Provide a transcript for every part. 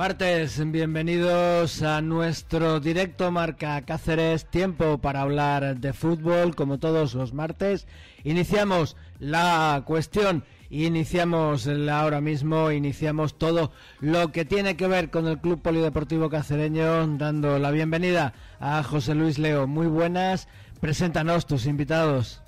Martes, bienvenidos a nuestro directo Marca Cáceres, tiempo para hablar de fútbol como todos los martes. Iniciamos la cuestión, iniciamos ahora mismo, iniciamos todo lo que tiene que ver con el Club Polideportivo Cacereño, dando la bienvenida a José Luis Leo. Muy buenas, preséntanos tus invitados.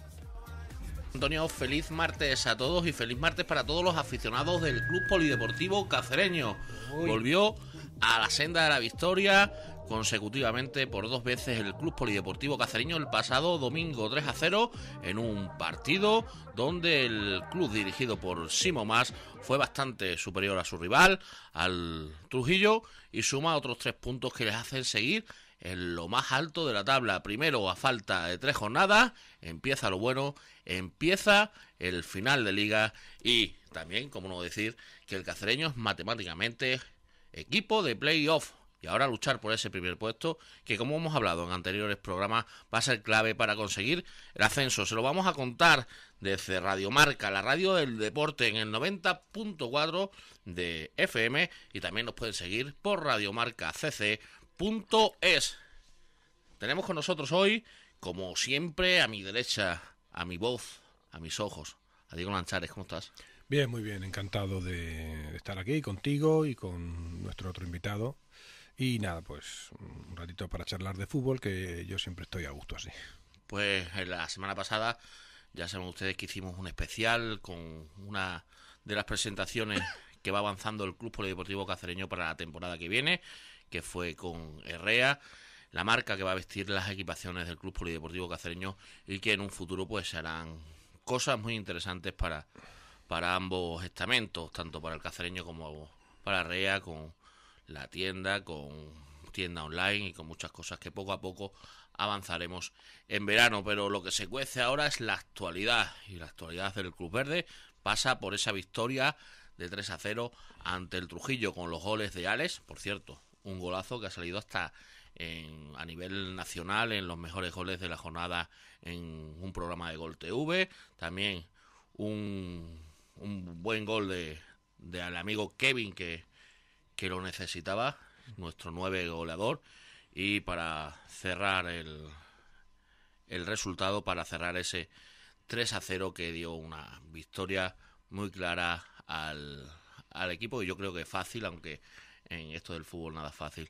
Antonio, feliz martes a todos y feliz martes para todos los aficionados del Club Polideportivo Cacereño. Volvió a la senda de la victoria consecutivamente por dos veces el Club Polideportivo Cacereño el pasado domingo 3 a 0 en un partido donde el club dirigido por Simo Más fue bastante superior a su rival, al Trujillo, y suma otros tres puntos que les hacen seguir en lo más alto de la tabla. Primero, a falta de tres jornadas, empieza lo bueno, empieza el final de liga y también, como no decir, que el cacereño es matemáticamente equipo de playoff y ahora luchar por ese primer puesto que como hemos hablado en anteriores programas va a ser clave para conseguir el ascenso. Se lo vamos a contar desde Radio Marca, la radio del deporte en el 90.4 de FM y también nos pueden seguir por Radio Marca CC Punto .es. Tenemos con nosotros hoy, como siempre, a mi derecha, a mi voz, a mis ojos, a Diego Lanchares. ¿Cómo estás? Bien, muy bien, encantado de estar aquí contigo y con nuestro otro invitado. Y nada, pues un ratito para charlar de fútbol, que yo siempre estoy a gusto así. Pues en la semana pasada ya saben ustedes que hicimos un especial con una de las presentaciones que va avanzando el Club Polideportivo Cacereño para la temporada que viene que fue con Herrea, la marca que va a vestir las equipaciones del Club Polideportivo Cacereño y que en un futuro pues serán cosas muy interesantes para, para ambos estamentos, tanto para el cacereño como para Herrea, con la tienda, con tienda online y con muchas cosas que poco a poco avanzaremos en verano. Pero lo que se cuece ahora es la actualidad y la actualidad del Club Verde pasa por esa victoria de 3 a 0 ante el Trujillo con los goles de ales por cierto, un golazo que ha salido hasta en, a nivel nacional en los mejores goles de la jornada en un programa de Gol TV. También un, un buen gol del de, al amigo Kevin que, que lo necesitaba, nuestro nueve goleador. Y para cerrar el, el resultado, para cerrar ese 3 a 0 que dio una victoria muy clara al, al equipo. Y yo creo que es fácil, aunque en esto del fútbol nada fácil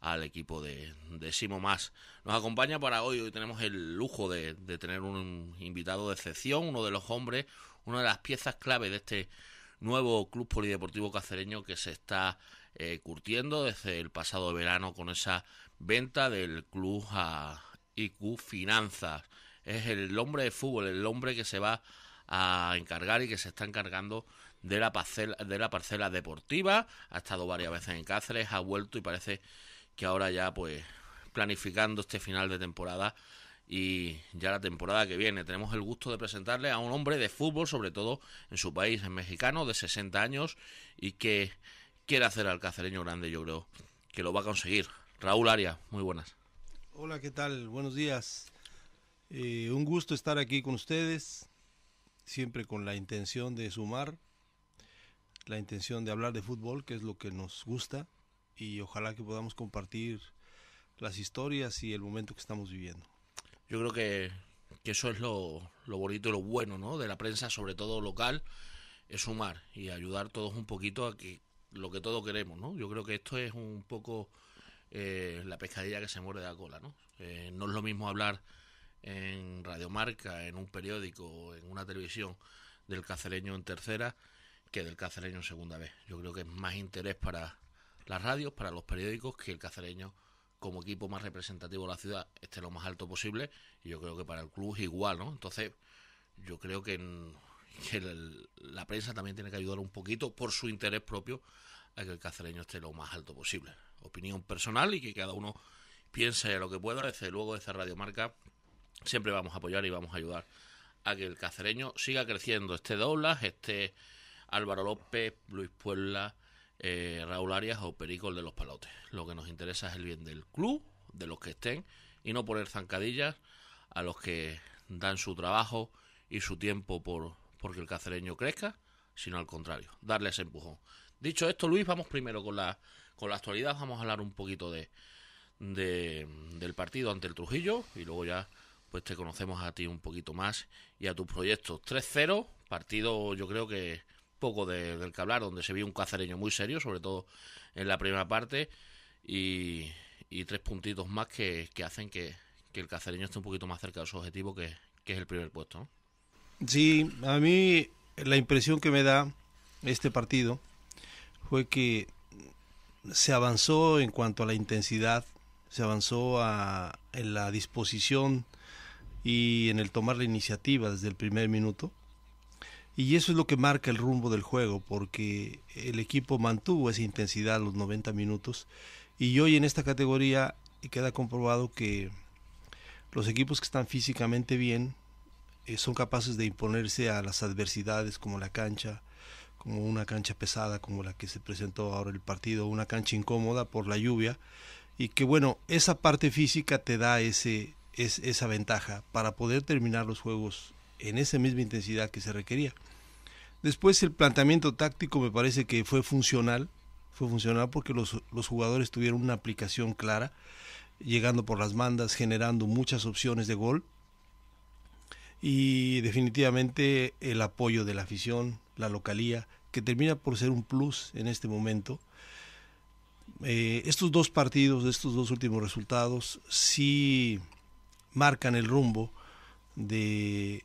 al equipo de, Simo Más. Nos acompaña para hoy, hoy tenemos el lujo de, tener un invitado de excepción, uno de los hombres, una de las piezas clave de este nuevo club polideportivo cacereño que se está eh, curtiendo desde el pasado verano con esa venta del club a IQ Finanzas. Es el hombre de fútbol, el hombre que se va a encargar y que se está encargando de la parcela, de la parcela deportiva. Ha estado varias veces en Cáceres, ha vuelto y parece que ahora ya pues planificando este final de temporada y ya la temporada que viene tenemos el gusto de presentarle a un hombre de fútbol, sobre todo en su país, en mexicano, de 60 años y que quiere hacer al cacereño grande, yo creo que lo va a conseguir. Raúl Aria, muy buenas. Hola, ¿qué tal? Buenos días. Eh, un gusto estar aquí con ustedes, siempre con la intención de sumar la intención de hablar de fútbol, que es lo que nos gusta, y ojalá que podamos compartir las historias y el momento que estamos viviendo. Yo creo que, que eso es lo, lo, bonito y lo bueno ¿no? de la prensa, sobre todo local, es sumar y ayudar todos un poquito a que lo que todos queremos. ¿no? Yo creo que esto es un poco eh, la pescadilla que se muerde de la cola. Eh, ¿no? es lo mismo hablar en Radiomarca, en un periódico, en una televisión del cacereño en tercera que del cacereño en segunda vez. Yo creo que es más interés para las radios, para los periódicos, que el cacereño como equipo más representativo de la ciudad esté lo más alto posible. Y yo creo que para el club es igual, ¿no? Entonces, yo creo que, la prensa también tiene que ayudar un poquito por su interés propio a que el cacereño esté lo más alto posible. Opinión personal y que cada uno piense lo que pueda. Desde luego, desde Radio Marca, siempre vamos a apoyar y vamos a ayudar a que el cacereño siga creciendo, esté doblas, esté Álvaro López, Luis Puebla, eh, Raúl Arias o Perico el de los Palotes. Lo que nos interesa es el bien del club, de los que estén, y no poner zancadillas a los que dan su trabajo y su tiempo por porque el cacereño crezca, sino al contrario, darle ese empujón. Dicho esto, Luis, vamos primero con la, con la actualidad, vamos a hablar un poquito de, de, del partido ante el Trujillo y luego ya pues te conocemos a ti un poquito más y a tus proyectos. 3-0, partido yo creo que poco del que hablar, donde se vio un cazareño muy serio, sobre todo en la primera parte, y, tres puntitos más que, hacen que, el cazareño esté un poquito más cerca de su objetivo, que, es el primer puesto. Sí, a mí la impresión que me da este partido fue que se avanzó en cuanto a la intensidad, se avanzó en la disposición y en el tomar la iniciativa desde el primer minuto. Y eso es lo que marca el rumbo del juego, porque el equipo mantuvo esa intensidad los 90 minutos. Y hoy en esta categoría queda comprobado que los equipos que están físicamente bien eh, son capaces de imponerse a las adversidades como la cancha, como una cancha pesada como la que se presentó ahora el partido, una cancha incómoda por la lluvia. Y que bueno, esa parte física te da ese, esa ventaja para poder terminar los juegos en esa misma intensidad que se requería. Después el planteamiento táctico me parece que fue funcional, fue funcional porque los, los jugadores tuvieron una aplicación clara, llegando por las bandas, generando muchas opciones de gol y definitivamente el apoyo de la afición, la localía, que termina por ser un plus en este momento. Eh, estos dos partidos, estos dos últimos resultados, sí marcan el rumbo de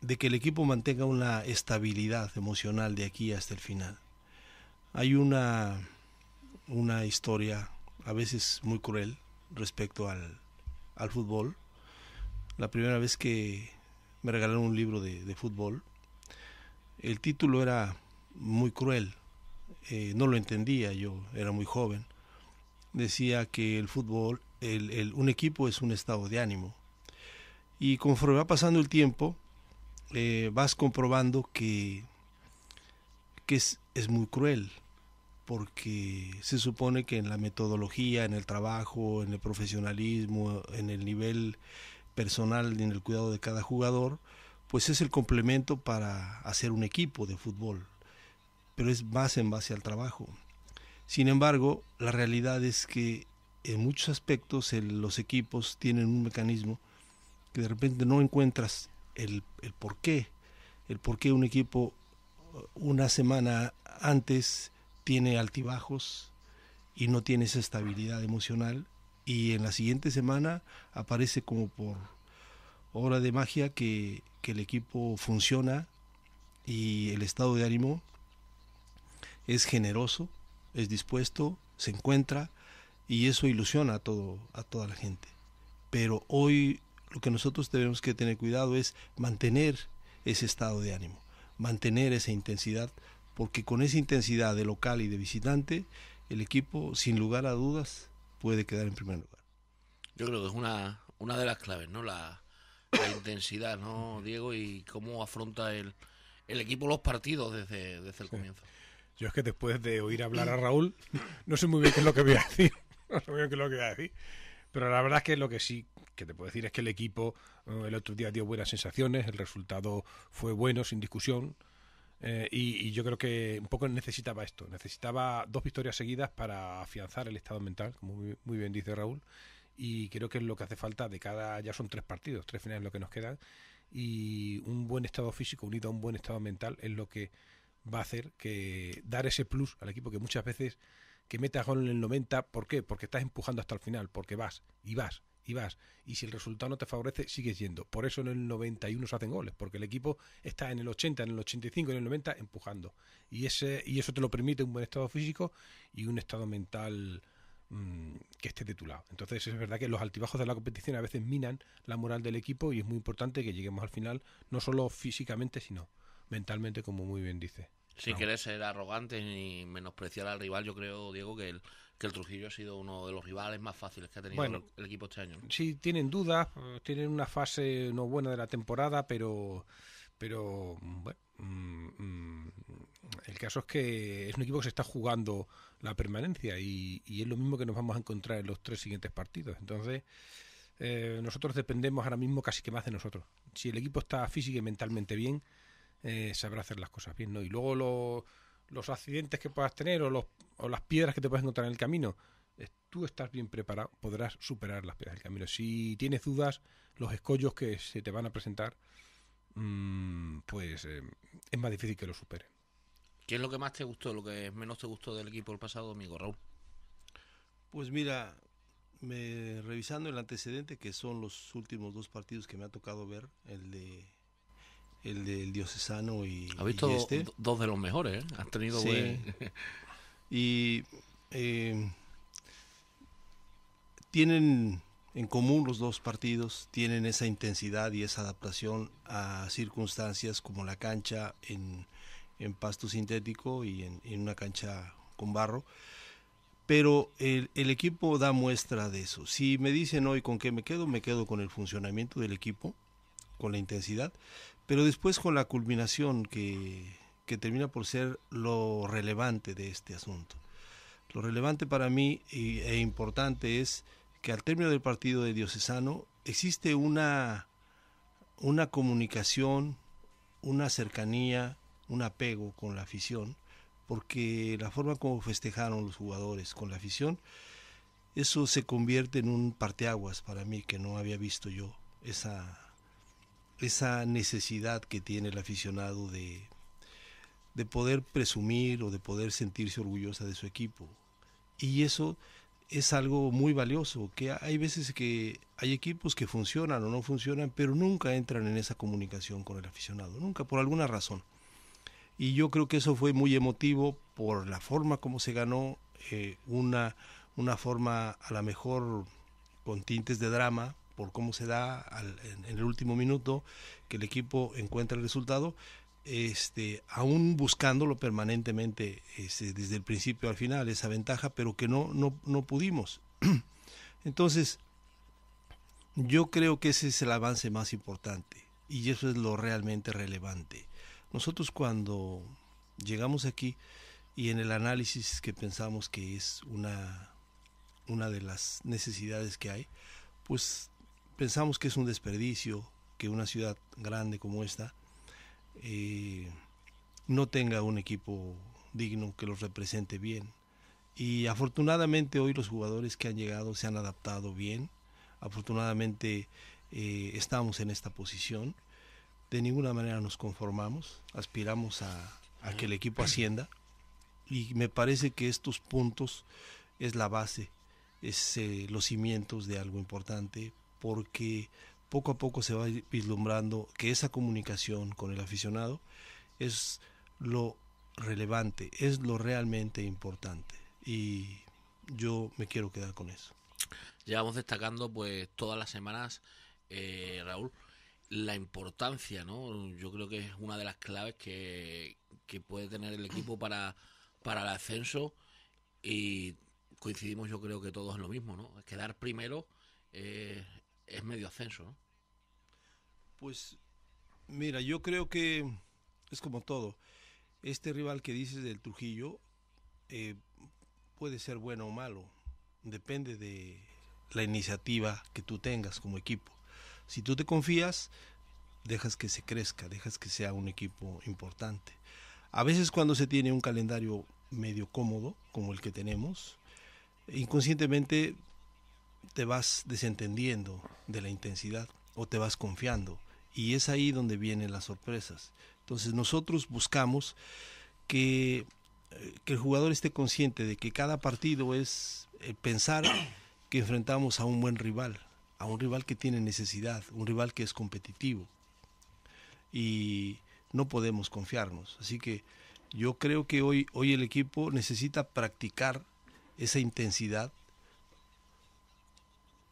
de que el equipo mantenga una estabilidad emocional de aquí hasta el final. Hay una, una historia a veces muy cruel respecto al, al fútbol. La primera vez que me regalaron un libro de, fútbol, el título era muy cruel, eh, no lo entendía yo, era muy joven. Decía que el fútbol, el, el, un equipo es un estado de ánimo. Y conforme va pasando el tiempo, eh, vas comprobando que, que es, muy cruel, porque se supone que en la metodología, en el trabajo, en el profesionalismo, en el nivel personal, en el cuidado de cada jugador, pues es el complemento para hacer un equipo de fútbol, pero es más en base al trabajo. Sin embargo, la realidad es que en muchos aspectos los equipos tienen un mecanismo que de repente no encuentras el, por qué, el por un equipo uh, una semana antes tiene altibajos y no tiene esa estabilidad emocional y en la siguiente semana aparece como por obra de magia que, el equipo funciona y el estado de ánimo es generoso, es dispuesto, se encuentra y eso ilusiona todo, a toda la gente. Pero hoy lo que nosotros tenemos que tener cuidado es mantener ese estado de ánimo, mantener esa intensidad, porque con esa intensidad de local y de visitante, el equipo, sin lugar a dudas, puede quedar en primer lugar. Yo creo que es una, una de las claves, ¿no? La, intensidad, ¿no, Diego? Y cómo afronta el, el equipo los partidos desde, desde el comienzo. Yo es que después de oír hablar a Raúl, no sé muy bien qué es lo que voy a decir. No sé muy bien qué es lo que voy a decir. Pero la verdad es que lo que sí que te puedo decir es que el equipo eh, el otro día dio buenas sensaciones, el resultado fue bueno, sin discusión. Eh, y, yo creo que un poco necesitaba esto, necesitaba dos victorias seguidas para afianzar el estado mental, como muy, muy, bien dice Raúl, y creo que es lo que hace falta de cada, ya son tres partidos, tres finales lo que nos quedan, y un buen estado físico unido a un buen estado mental es lo que va a hacer que dar ese plus al equipo que muchas veces que metas gol en el 90, ¿por qué? Porque estás empujando hasta el final, porque vas y vas y vas. Y si el resultado no te favorece, sigues yendo. Por eso en el 91 se hacen goles, porque el equipo está en el 80, en el 85, en el 90 empujando. Y, ese, y eso te lo permite un buen estado físico y un estado mental mm, que esté de tu lado. Entonces es verdad que los altibajos de la competición a veces minan la moral del equipo y es muy importante que lleguemos al final, no solo físicamente, sino mentalmente, como muy bien dice. Si no. ser arrogante ni menospreciar al rival, yo creo, Diego, que el, Trujillo ha sido uno de los rivales más fáciles que ha tenido el, equipo este año. Sí, tienen dudas, tienen una fase no buena de la temporada, pero, pero bueno, mm, mm, el caso es que es un equipo que se está jugando la permanencia y, es lo mismo que nos vamos a encontrar en los tres siguientes partidos. Entonces, eh, nosotros dependemos ahora mismo casi que más de nosotros. Si el equipo está física y mentalmente bien, eh, sabrá hacer las cosas bien, ¿no? Y luego los accidentes que puedas tener o, las piedras que te puedas encontrar en el camino, eh, tú estás bien preparado, podrás superar las piedras del camino. Si tienes dudas, los escollos que se te van a presentar, mm, pues eh, es más difícil que lo supere. ¿Qué es lo que más te gustó, lo que menos te gustó del equipo el pasado amigo Raúl? Pues mira, me, revisando el antecedente, que son los últimos dos partidos que me ha tocado ver, el de el del diocesano y. Ha visto este. dos de los mejores, ¿eh? Has tenido y eh, tienen en común los dos partidos, tienen esa intensidad y esa adaptación a circunstancias como la cancha en, pasto sintético y en, una cancha con barro. Pero el, el equipo da muestra de eso. Si me dicen hoy con qué me quedo, me quedo con el funcionamiento del equipo, con la intensidad pero después con la culminación que, termina por ser lo relevante de este asunto. Lo relevante para mí e importante es que al término del partido de Diocesano existe una, una comunicación, una cercanía, un apego con la afición, porque la forma como festejaron los jugadores con la afición, eso se convierte en un parteaguas para mí que no había visto yo esa esa necesidad que tiene el aficionado de, poder presumir o de poder sentirse orgullosa de su equipo. Y eso es algo muy valioso, que hay veces que hay equipos que funcionan o no funcionan, pero nunca entran en esa comunicación con el aficionado, nunca, por alguna razón. Y yo creo que eso fue muy emotivo por la forma como se ganó, eh, una, una forma a la mejor con tintes de drama, por cómo se da en, el último minuto que el equipo encuentra el resultado, este, aún buscándolo permanentemente este, desde el principio al final, esa ventaja, pero que no, no, pudimos. Entonces, yo creo que ese es el avance más importante y eso es lo realmente relevante. Nosotros cuando llegamos aquí y en el análisis que pensamos que es una, una de las necesidades que hay, pues pensamos que es un desperdicio que una ciudad grande como esta eh, no tenga un equipo digno que los represente bien. Y afortunadamente hoy los jugadores que han llegado se han adaptado bien. Afortunadamente eh, estamos en esta posición. De ninguna manera nos conformamos, aspiramos a, que el equipo ascienda. Y me parece que estos puntos es la base, es eh, los cimientos de algo importante porque poco a poco se va vislumbrando que esa comunicación con el aficionado es lo relevante, es lo realmente importante. Y yo me quiero quedar con eso. Llevamos destacando pues todas las semanas, eh, Raúl, la importancia, ¿no? Yo creo que es una de las claves que, puede tener el equipo para, para el ascenso y coincidimos yo creo que todos en lo mismo, ¿no? Quedar primero eh, es medio ascenso. ¿no? Pues mira, yo creo que es como todo. Este rival que dices del Trujillo eh, puede ser bueno o malo. Depende de la iniciativa que tú tengas como equipo. Si tú te confías, dejas que se crezca, dejas que sea un equipo importante. A veces cuando se tiene un calendario medio cómodo, como el que tenemos, inconscientemente te vas desentendiendo de la intensidad o te vas confiando. Y es ahí donde vienen las sorpresas. Entonces nosotros buscamos que, eh, el jugador esté consciente de que cada partido es eh, pensar que enfrentamos a un buen rival, a un rival que tiene necesidad, un rival que es competitivo. Y no podemos confiarnos. Así que yo creo que hoy, hoy el equipo necesita practicar esa intensidad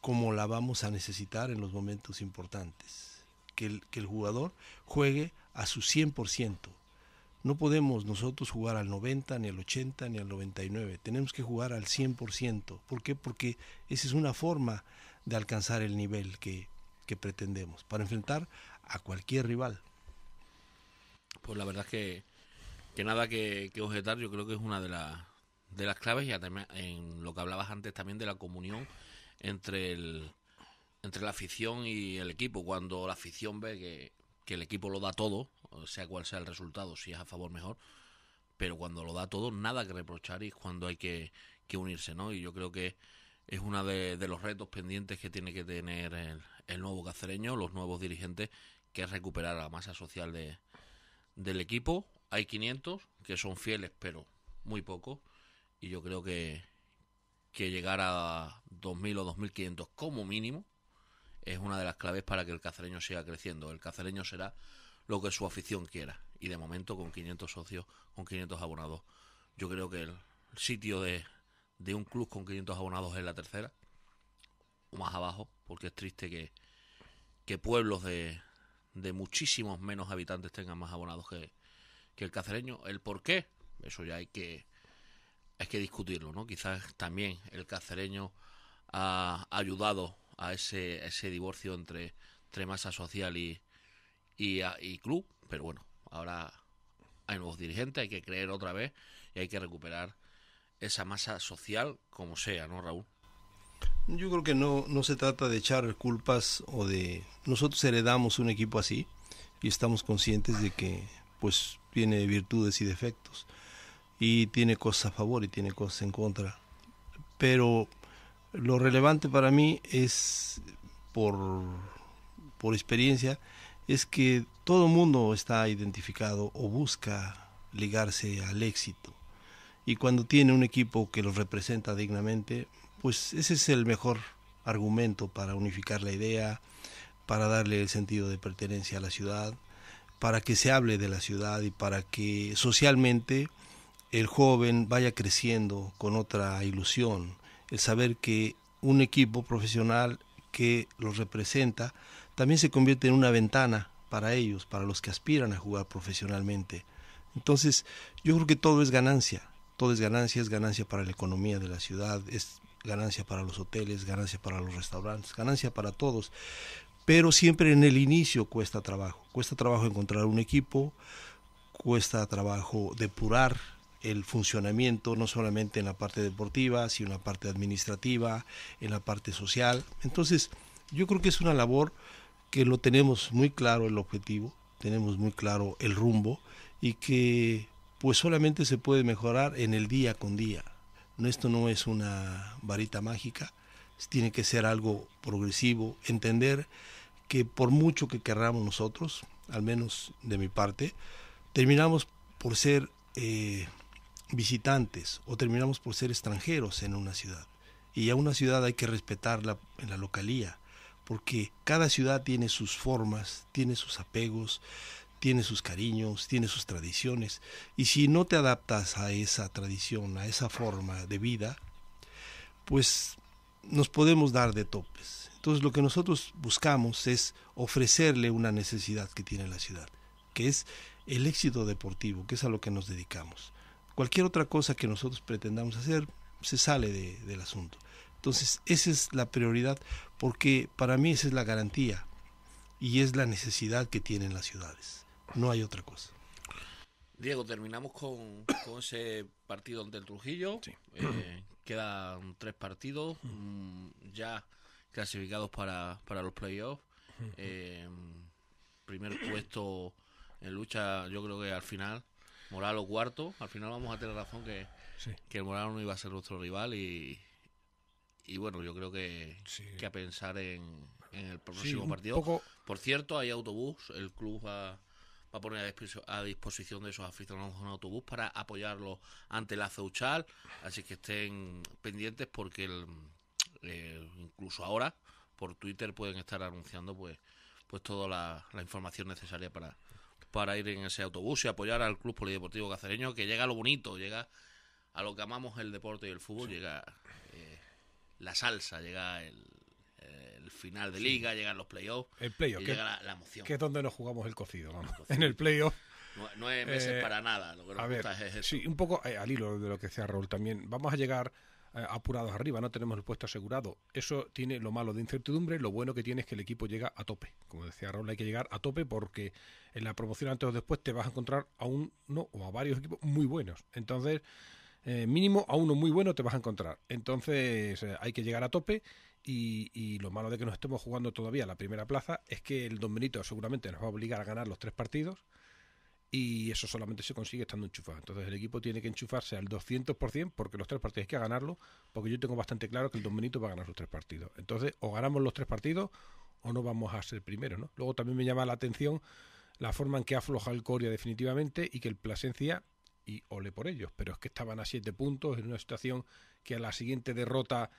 como la vamos a necesitar en los momentos importantes. Que el, que el jugador juegue a su 100%. No podemos nosotros jugar al 90, ni al 80, ni al 99. Tenemos que jugar al 100%. ¿Por qué? Porque esa es una forma de alcanzar el nivel que, que pretendemos para enfrentar a cualquier rival. Pues la verdad es que, que nada que, objetar. Yo creo que es una de, de las claves y en lo que hablabas antes también de la comunión entre el entre la afición y el equipo. Cuando la afición ve que, el equipo lo da todo, sea cual sea el resultado, si es a favor mejor, pero cuando lo da todo, nada que reprochar y es cuando hay que, que unirse, ¿no? Y yo creo que es uno de, los retos pendientes que tiene que tener el, el, nuevo cacereño, los nuevos dirigentes, que es recuperar la masa social del equipo. Hay 500 que son fieles, pero muy pocos. Y yo creo que, que llegar a 2.000 o 2.500 como mínimo es una de las claves para que el cacereño siga creciendo. El cacereño será lo que su afición quiera. Y de momento con 500 socios, con 500 abonados, yo creo que el sitio de, de un club con 500 abonados es la tercera, o más abajo, porque es triste que, que pueblos de, de muchísimos menos habitantes tengan más abonados que, que el cacereño. ¿El por qué? Eso ya hay que hay que discutirlo, ¿no? Quizás también el cacereño ha ayudado a ese, ese divorcio entre, masa social y, club, pero bueno, ahora hay nuevos dirigentes, hay que creer otra vez y hay que recuperar esa masa social como sea, ¿no, Raúl? Yo creo que no, no se trata de echar culpas o de... Nosotros heredamos un equipo así y estamos conscientes de que pues tiene virtudes y defectos y tiene cosas a favor y tiene cosas en contra. Pero lo relevante para mí es, por, por experiencia, es que todo mundo está identificado o busca ligarse al éxito. Y cuando tiene un equipo que lo representa dignamente, pues ese es el mejor argumento para unificar la idea, para darle el sentido de pertenencia a la ciudad, para que se hable de la ciudad y para que socialmente el joven vaya creciendo con otra ilusión, el saber que un equipo profesional que los representa también se convierte en una ventana para ellos, para los que aspiran a jugar profesionalmente. Entonces, yo creo que todo es ganancia, todo es ganancia, es ganancia para la economía de la ciudad, es ganancia para los hoteles, ganancia para los restaurantes, ganancia para todos. Pero siempre en el inicio cuesta trabajo, cuesta trabajo encontrar un equipo, cuesta trabajo depurar el funcionamiento, no solamente en la parte deportiva, sino en la parte administrativa, en la parte social. Entonces, yo creo que es una labor que lo tenemos muy claro el objetivo, tenemos muy claro el rumbo y que pues solamente se puede mejorar en el día con día. esto no es una varita mágica, tiene que ser algo progresivo, entender que por mucho que querramos nosotros, al menos de mi parte, terminamos por ser eh, visitantes o terminamos por ser extranjeros en una ciudad. Y a una ciudad hay que respetarla en la localía, porque cada ciudad tiene sus formas, tiene sus apegos, tiene sus cariños, tiene sus tradiciones. Y si no te adaptas a esa tradición, a esa forma de vida, pues nos podemos dar de topes. Entonces lo que nosotros buscamos es ofrecerle una necesidad que tiene la ciudad, que es el éxito deportivo, que es a lo que nos dedicamos. Cualquier otra cosa que nosotros pretendamos hacer se sale de, del asunto. Entonces, esa es la prioridad, porque para mí esa es la garantía y es la necesidad que tienen las ciudades. No hay otra cosa. Diego, terminamos con, ese partido ante el Trujillo. Eh, quedan tres partidos mm, ya clasificados para, los playoffs. Eh, primer puesto en lucha, yo creo que al final Moralo cuarto. Al final vamos a tener razón que, el Moralo no iba a ser nuestro rival y, y bueno, yo creo que, que a pensar en, el próximo partido. Por cierto, hay autobús, el club va, va a poner a disposición de esos aficionados un autobús para apoyarlo ante la Ceuchal, así que estén pendientes porque eh, incluso ahora por Twitter pueden estar anunciando pues pues toda la información necesaria para, para ir en ese autobús y apoyar al Club Polideportivo Cacereño, que llega lo bonito, llega a lo que amamos el deporte y el fútbol, llega eh, la salsa, llega el, eh, final de liga, llegan los playoffs. El llega la, emoción. Que es donde nos jugamos el cocido, vamos. En el playoff. No, no meses eh, para nada, lo Sí, un poco al hilo de lo que decía Raúl también. Vamos a llegar eh, apurados arriba, no tenemos el puesto asegurado. Eso tiene lo malo de incertidumbre, lo bueno que tiene es que el equipo llega a tope. Como decía Raúl, hay que llegar a tope porque en la promoción antes o después te vas a encontrar a uno o a varios equipos muy buenos. Entonces, eh, mínimo a uno muy bueno te vas a encontrar. Entonces, eh, hay que llegar a tope y, lo malo de que nos estemos jugando todavía la primera plaza es que el Don Benito seguramente nos va a obligar a ganar los tres partidos y eso solamente se consigue estando enchufado. Entonces el equipo tiene que enchufarse al 200% porque los tres partidos hay que ganarlo, porque yo tengo bastante claro que el Don Benito va a ganar los tres partidos. Entonces o ganamos los tres partidos o no vamos a ser primero. ¿no? Luego también me llama la atención la forma en que afloja el Coria definitivamente y que el Plasencia, y ole por ellos, pero es que estaban a siete puntos en una situación que a la siguiente derrota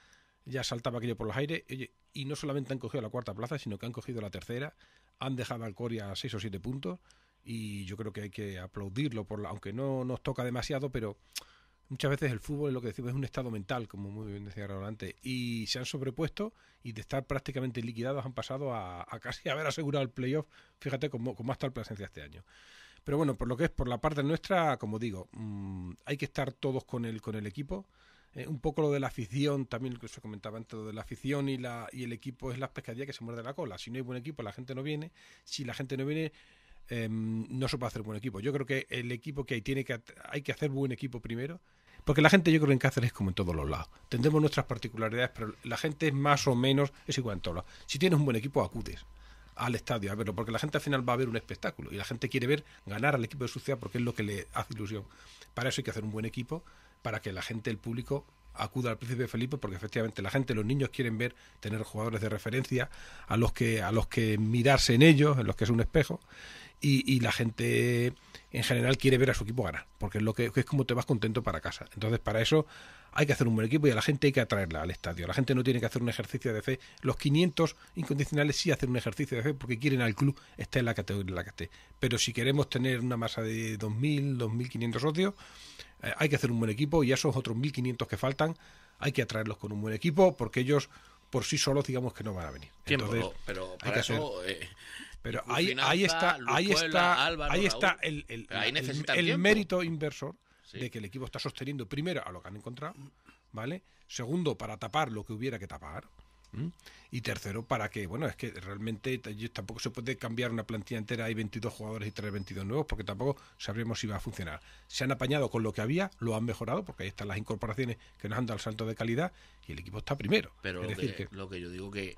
ya saltaba aquello por los aires. y no solamente han cogido la cuarta plaza, sino que han cogido la tercera, han dejado al Coria a seis o siete puntos y yo creo que hay que aplaudirlo, por la, aunque no nos toca demasiado, pero muchas veces el fútbol es lo que decimos, es un estado mental, como muy bien decía Raúl antes, y se han sobrepuesto y de estar prácticamente liquidados han pasado a, casi haber asegurado el playoff, fíjate cómo, cómo ha estado el presencia este año. Pero bueno, por lo que es por la parte nuestra, como digo, mm, hay que estar todos con el, con el equipo. Eh, un poco lo de la afición, también lo que se comentaba antes, lo de la afición y, la, y el equipo es la pescadilla que se muerde la cola. Si no hay buen equipo, la gente no viene. Si la gente no viene, Em, no se puede hacer buen equipo. Yo creo que el equipo que hay tiene que hay que hacer buen equipo primero, porque la gente yo creo en Cáceres es como en todos los lados. Tendremos nuestras particularidades, pero la gente es más o menos es igual en todos Si tienes un buen equipo acudes al estadio a verlo, porque la gente al final va a ver un espectáculo y la gente quiere ver ganar al equipo de su ciudad porque es lo que le hace ilusión. Para eso hay que hacer un buen equipo para que la gente, el público acuda al príncipe Felipe porque efectivamente la gente, los niños quieren ver, tener jugadores de referencia a los que, a los que mirarse en ellos, en los que es un espejo y, la gente en general quiere ver a su equipo ganar, porque es lo que, es como te vas contento para casa. Entonces, para eso hay que hacer un buen equipo y a la gente hay que atraerla al estadio. La gente no tiene que hacer un ejercicio de fe. Los 500 incondicionales sí hacen un ejercicio de fe porque quieren al club estar en la categoría en la que esté. Pero si queremos tener una masa de 2.000, 2.500 socios, eh, hay que hacer un buen equipo y esos otros 1.500 que faltan hay que atraerlos con un buen equipo porque ellos por sí solos digamos que no van a venir. Entonces, pero, eso... Eh, pero ahí, está, ahí está, ahí está el, mérito inversor de que el equipo está sosteniendo primero a lo que han encontrado, ¿vale? Segundo, para tapar lo que hubiera que tapar. Y tercero, para que, bueno, es que realmente tampoco se puede cambiar una plantilla entera, hay 22 jugadores y traer 22 nuevos, porque tampoco sabremos si va a funcionar. Se han apañado con lo que había, lo han mejorado, porque ahí están las incorporaciones que nos han dado el salto de calidad y el equipo está primero. Pero decir que... lo que yo digo que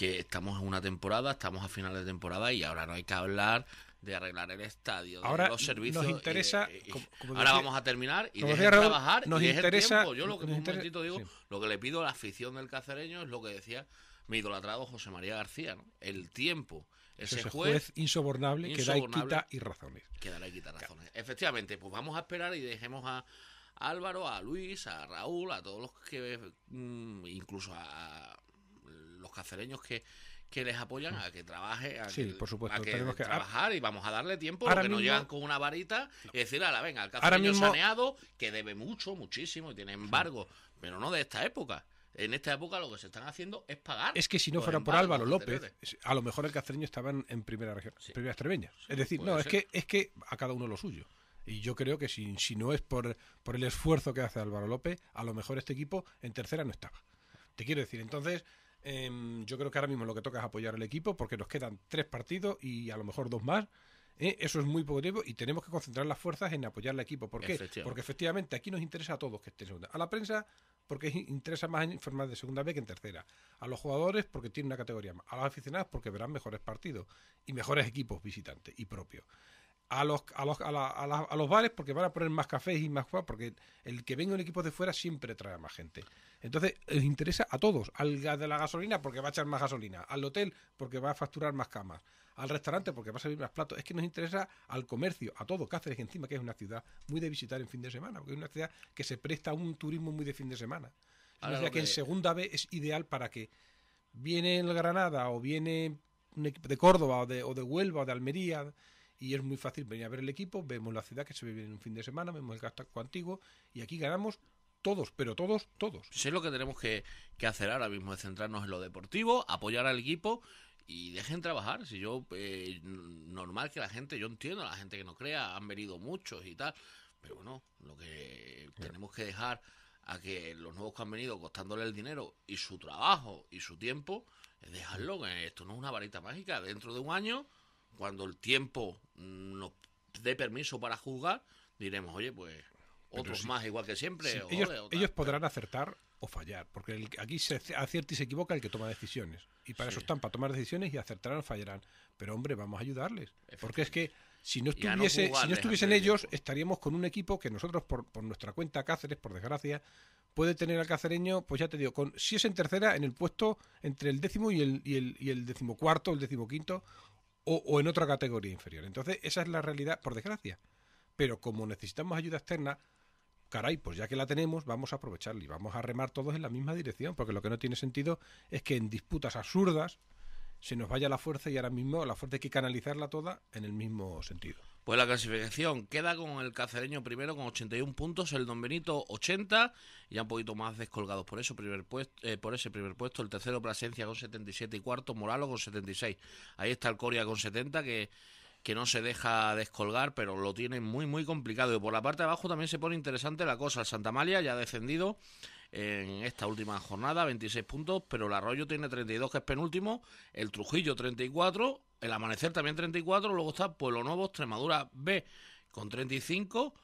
que estamos en una temporada, estamos a final de temporada y ahora no hay que hablar de arreglar el estadio, de ahora los servicios. Eh, interesa, eh, eh, ahora vamos a terminar y dejen trabajar y interesa, Yo lo que un digo, lo que le pido a la afición del cacereño es lo que decía mi idolatrado José María García, el tiempo. Ese, juez, insobornable, que da y quita y razones. razones. Efectivamente, pues vamos a esperar y dejemos a, Álvaro, a Luis, a Raúl, a todos los que, mm, incluso a los cacereños que, les apoyan mm. a que trabaje, a que, por supuesto, tenemos que trabajar y vamos a darle tiempo, para que no llegan con una varita y decir, ala, venga, el cacereño saneado, que debe mucho, muchísimo, y tiene embargo, pero no de esta época. En esta época lo que se están haciendo es pagar. Es que si no fuera por Álvaro López, a lo mejor el cacereño estaba en, primera región, primera es decir, no, es que, es que a cada uno lo suyo. Y yo creo que si, si no es por, por el esfuerzo que hace Álvaro López, a lo mejor este equipo en tercera no estaba. Te quiero decir, entonces, Em, yo creo que ahora mismo lo que toca es apoyar al equipo porque nos quedan tres partidos y a lo mejor dos más. ¿eh? eso es muy poco y tenemos que concentrar las fuerzas en apoyar al equipo. ¿Por qué? Porque efectivamente aquí nos interesa a todos que estén en segunda. A la prensa porque interesa más informar de segunda vez que en tercera. A los jugadores porque tienen una categoría más. A los aficionados porque verán mejores partidos y mejores equipos visitantes y propios a los, a los, a, a, los bares porque van a poner más cafés y más cosas, porque el que venga un equipo de fuera siempre trae más gente. Entonces, les interesa a todos, al de la gasolina porque va a echar más gasolina, al hotel porque va a facturar más camas, al restaurante porque va a salir más platos, es que nos interesa al comercio, a todo, Cáceres encima, que es una ciudad muy de visitar en fin de semana, porque es una ciudad que se presta a un turismo muy de fin de semana. Es una que en segunda vez es ideal para que viene el Granada o viene un equipo de Córdoba o de, o de Huelva o de Almería y es muy fácil venir a ver el equipo, vemos la ciudad que se vive en un fin de semana, vemos el gasto antiguo y aquí ganamos todos, pero todos, todos. Eso es lo que tenemos que, hacer ahora mismo, es centrarnos en lo deportivo, apoyar al equipo y dejen trabajar. Si yo, eh, normal que la gente, yo entiendo, la gente que no crea, han venido muchos y tal, pero bueno, lo que tenemos que dejar a que los nuevos que han venido costándole el dinero y su trabajo y su tiempo, es dejarlo, esto no es una varita mágica, dentro de un año cuando el tiempo nos dé permiso para jugar diremos, oye, pues otros más igual que siempre. ellos, podrán acertar o fallar, porque aquí se acierta y se equivoca el que toma decisiones. Y para eso están, para tomar decisiones y acertarán o fallarán. Pero hombre, vamos a ayudarles. Porque es que si no, estuviese, si no estuviesen ellos, estaríamos con un equipo que nosotros, por, por nuestra cuenta Cáceres, por desgracia, puede tener al cacereño, pues ya te digo, con, si es en tercera, en el puesto entre el décimo y el, y el, y el decimocuarto, el decimoquinto, o, en otra categoría inferior. Entonces, esa es la realidad, por desgracia. Pero como necesitamos ayuda externa, caray, pues ya que la tenemos, vamos a aprovecharla y vamos a remar todos en la misma dirección, porque lo que no tiene sentido es que en disputas absurdas se nos vaya la fuerza y ahora mismo la fuerza hay que canalizarla toda en el mismo sentido. Pues la clasificación queda con el cacereño primero con 81 puntos, el Don Benito 80, ya un poquito más descolgados por eso primer puesto, eh, por ese primer puesto, el tercero Plasencia con 77 y cuarto Moralo con 76. Ahí está el Coria con 70 que que no se deja descolgar, pero lo tiene muy, muy complicado. Y por la parte de abajo también se pone interesante la cosa. El Santa María ya ha descendido en esta última jornada, 26 puntos, pero el Arroyo tiene 32, que es penúltimo, el Trujillo 34, el Amanecer también 34, luego está Pueblo Nuevo, Extremadura B con 35,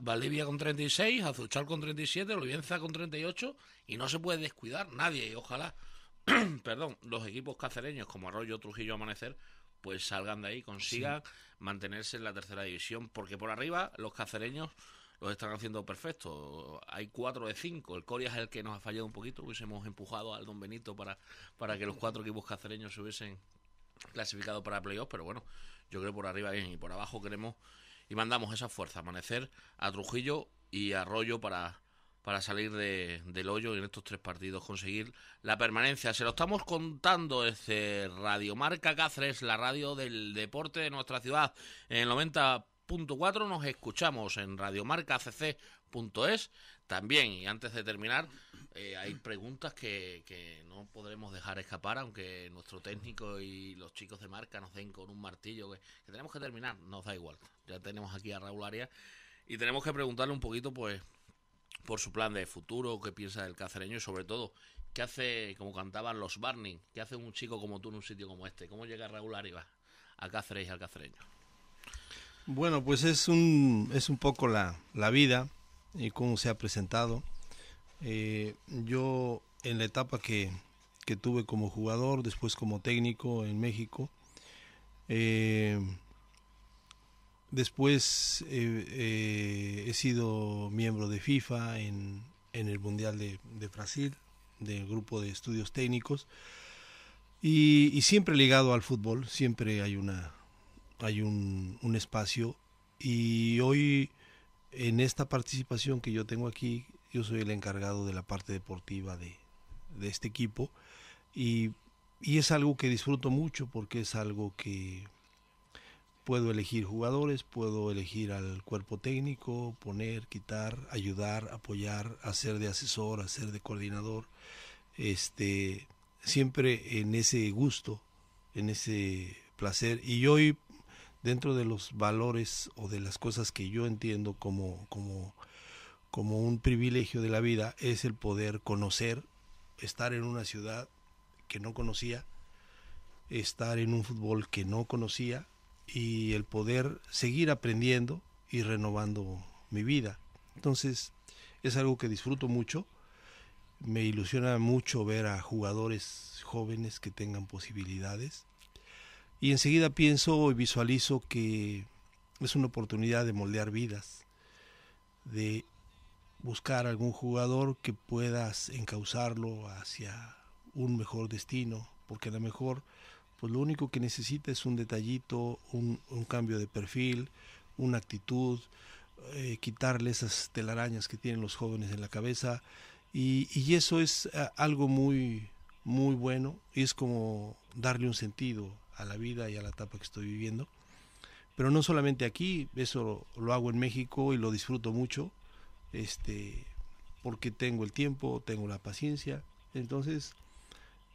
Valdivia con 36, Azuchal con 37, Olivenza con 38, y no se puede descuidar nadie, y ojalá, perdón, los equipos cacereños como Arroyo, Trujillo, Amanecer, pues salgan de ahí, consigan mantenerse en la tercera división, porque por arriba los cacereños los están haciendo perfectos. Hay cuatro de cinco. El Coria es el que nos ha fallado un poquito. Hubiésemos empujado al Don Benito para, para que los cuatro equipos cacereños se hubiesen clasificado para playoffs. Pero bueno, yo creo por arriba bien y por abajo queremos y mandamos esa fuerza. Amanecer a Trujillo y a Arroyo para, para salir del hoyo en estos tres partidos conseguir la permanencia. Se lo estamos contando desde Radio Marca Cáceres, la radio del deporte de nuestra ciudad, en el 90 cuatro Nos escuchamos en radiomarcacc.es también. Y antes de terminar, eh, hay preguntas que, no podremos dejar escapar, aunque nuestro técnico y los chicos de marca nos den con un martillo que, tenemos que terminar. Nos da igual. Ya tenemos aquí a Raúl Arias y tenemos que preguntarle un poquito, pues, por su plan de futuro, qué piensa del cacereño y sobre todo, qué hace, como cantaban los Barney, qué hace un chico como tú en un sitio como este. ¿Cómo llega Raúl Arriba a Cáceres y al cacereño? Bueno, pues es un, es un poco la, vida y cómo se ha presentado. Eh, yo en la etapa que, tuve como jugador, después como técnico en México, eh, después eh, he sido miembro de FIFA en, el Mundial de, Brasil, del grupo de estudios técnicos, y, y siempre ligado al fútbol, siempre hay una, hay un, espacio y hoy en esta participación que yo tengo aquí, yo soy el encargado de la parte deportiva de, este equipo y, y, es algo que disfruto mucho porque es algo que puedo elegir jugadores, puedo elegir al cuerpo técnico, poner, quitar, ayudar, apoyar, hacer de asesor, hacer de coordinador, este siempre en ese gusto, en ese placer y hoy dentro de los valores o de las cosas que yo entiendo como, como, como un privilegio de la vida es el poder conocer, estar en una ciudad que no conocía, estar en un fútbol que no conocía y el poder seguir aprendiendo y renovando mi vida. Entonces es algo que disfruto mucho, me ilusiona mucho ver a jugadores jóvenes que tengan posibilidades y enseguida pienso y visualizo que es una oportunidad de moldear vidas, de buscar algún jugador que puedas encauzarlo hacia un mejor destino, porque a lo mejor pues lo único que necesita es un detallito, un, cambio de perfil, una actitud, eh, quitarle esas telarañas que tienen los jóvenes en la cabeza y, y eso es eh, algo muy muy bueno y es como darle un sentido a la vida y a la etapa que estoy viviendo. Pero no solamente aquí, eso lo, hago en México y lo disfruto mucho, este, porque tengo el tiempo, tengo la paciencia. Entonces,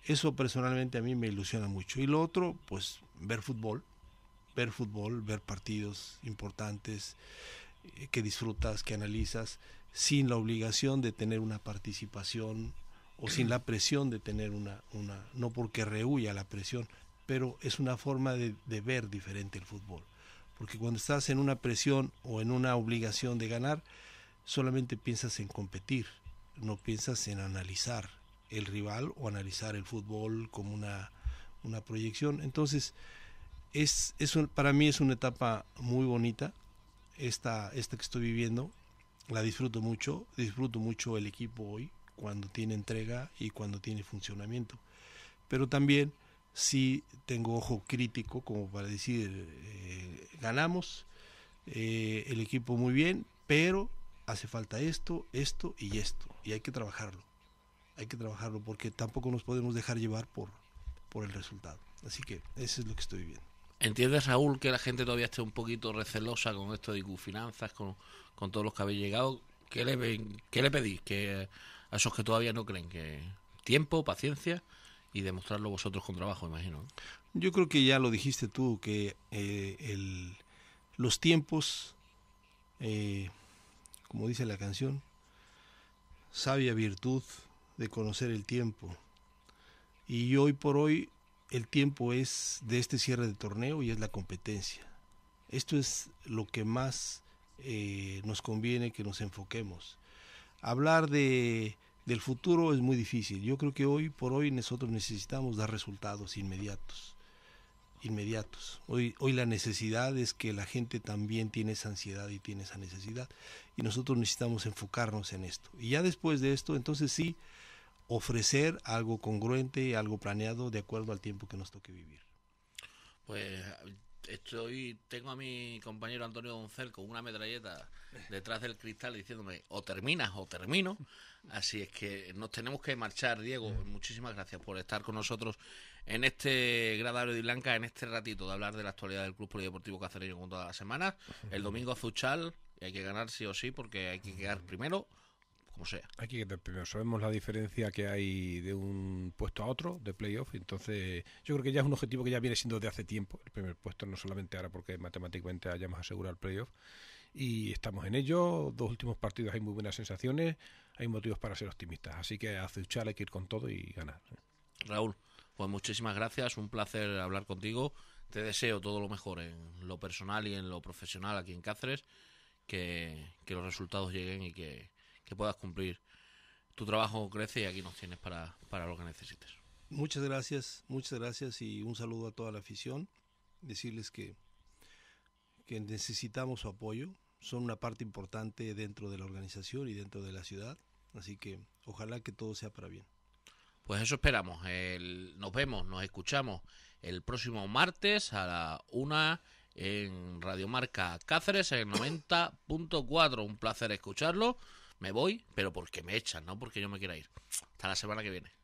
eso personalmente a mí me ilusiona mucho. Y lo otro, pues ver fútbol, ver fútbol, ver partidos importantes eh, que disfrutas, que analizas, sin la obligación de tener una participación o sin la presión de tener una, una no porque rehuya la presión, pero es una forma de, ver diferente el fútbol. Porque cuando estás en una presión o en una obligación de ganar, solamente piensas en competir, no piensas en analizar el rival o analizar el fútbol como una, una proyección. Entonces, es, es para mí es una etapa muy bonita, esta que estoy viviendo, la disfruto mucho, disfruto mucho el equipo hoy, cuando tiene entrega y cuando tiene funcionamiento. Pero también sí tengo ojo crítico como para decir, eh, ganamos, eh, el equipo muy bien, pero hace falta esto, esto y esto. Y hay que trabajarlo. Hay que trabajarlo porque tampoco nos podemos dejar llevar por, por el resultado. Así que eso es lo que estoy viendo. ¿Entiendes, Raúl, que la gente todavía esté un poquito recelosa con esto de Finanzas, con, con todos los que habéis llegado? ¿Qué le, qué le pedís? ¿Que a esos que todavía no creen que tiempo, paciencia y demostrarlo vosotros con trabajo, imagino. Yo creo que ya lo dijiste tú, que eh, el, los tiempos, eh, como dice la canción, sabia virtud de conocer el tiempo. Y hoy por hoy el tiempo es de este cierre de torneo y es la competencia. Esto es lo que más eh, nos conviene que nos enfoquemos hablar de, del futuro es muy difícil. Yo creo que hoy por hoy nosotros necesitamos dar resultados inmediatos. Inmediatos. Hoy, hoy la necesidad es que la gente también tiene esa ansiedad y tiene esa necesidad. Y nosotros necesitamos enfocarnos en esto. Y ya después de esto, entonces sí, ofrecer algo congruente, algo planeado de acuerdo al tiempo que nos toque vivir. Pues estoy tengo a mi compañero Antonio Doncel con una metralleta detrás del cristal diciéndome o terminas o termino así es que nos tenemos que marchar Diego mm. muchísimas gracias por estar con nosotros en este Gradario de Blanca en este ratito de hablar de la actualidad del Club Polideportivo Cacereño con todas las semanas el domingo zuchal hay que ganar sí o sí porque hay que quedar primero sea. Aquí sabemos la diferencia que hay de un puesto a otro de playoff, entonces yo creo que ya es un objetivo que ya viene siendo de hace tiempo, el primer puesto, no solamente ahora porque matemáticamente hayamos asegurado el playoff, y estamos en ello, dos últimos partidos hay muy buenas sensaciones, hay motivos para ser optimistas, así que a hay que ir con todo y ganar. Raúl, pues muchísimas gracias, un placer hablar contigo, te deseo todo lo mejor en lo personal y en lo profesional aquí en Cáceres. que, los resultados lleguen y que, que puedas cumplir tu trabajo crece y aquí nos tienes para, para lo que necesites. Muchas gracias, muchas gracias y un saludo a toda la afición. Decirles que, que necesitamos su apoyo, son una parte importante dentro de la organización y dentro de la ciudad, así que ojalá que todo sea para bien. Pues eso esperamos, el, nos vemos, nos escuchamos el próximo martes a la una en Radiomarca Cáceres en 90.4, un placer escucharlo me voy, pero porque me echan, no porque yo me quiera ir. Hasta la semana que viene.